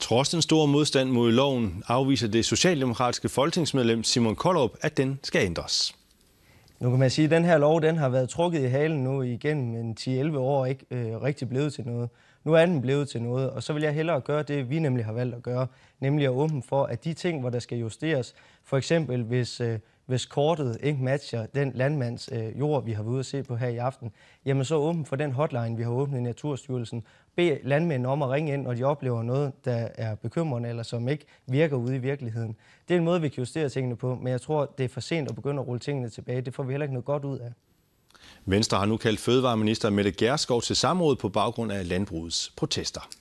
Trods den store modstand mod loven afviser det socialdemokratiske folketingsmedlem Simon Koldrup, at den skal ændres. Nu kan man sige, at den her lov den har været trukket i halen nu igennem en 10-11 år og ikke øh, rigtig blevet til noget. Nu er den blevet til noget, og så vil jeg hellere gøre det, vi nemlig har valgt at gøre, nemlig at åbne for, at de ting, hvor der skal justeres, for eksempel hvis øh, hvis kortet ikke matcher den landmands øh, jord, vi har været ude at se på her i aften, jamen så åben for den hotline, vi har åbnet i Naturstyrelsen. Bed landmænd om at ringe ind, når de oplever noget, der er bekymrende eller som ikke virker ude i virkeligheden. Det er en måde, vi kan justere tingene på, men jeg tror, det er for sent at begynde at rulle tingene tilbage. Det får vi heller ikke noget godt ud af. Venstre har nu kaldt fødevareminister Mette Gerskov til samråd på baggrund af landbrugets protester.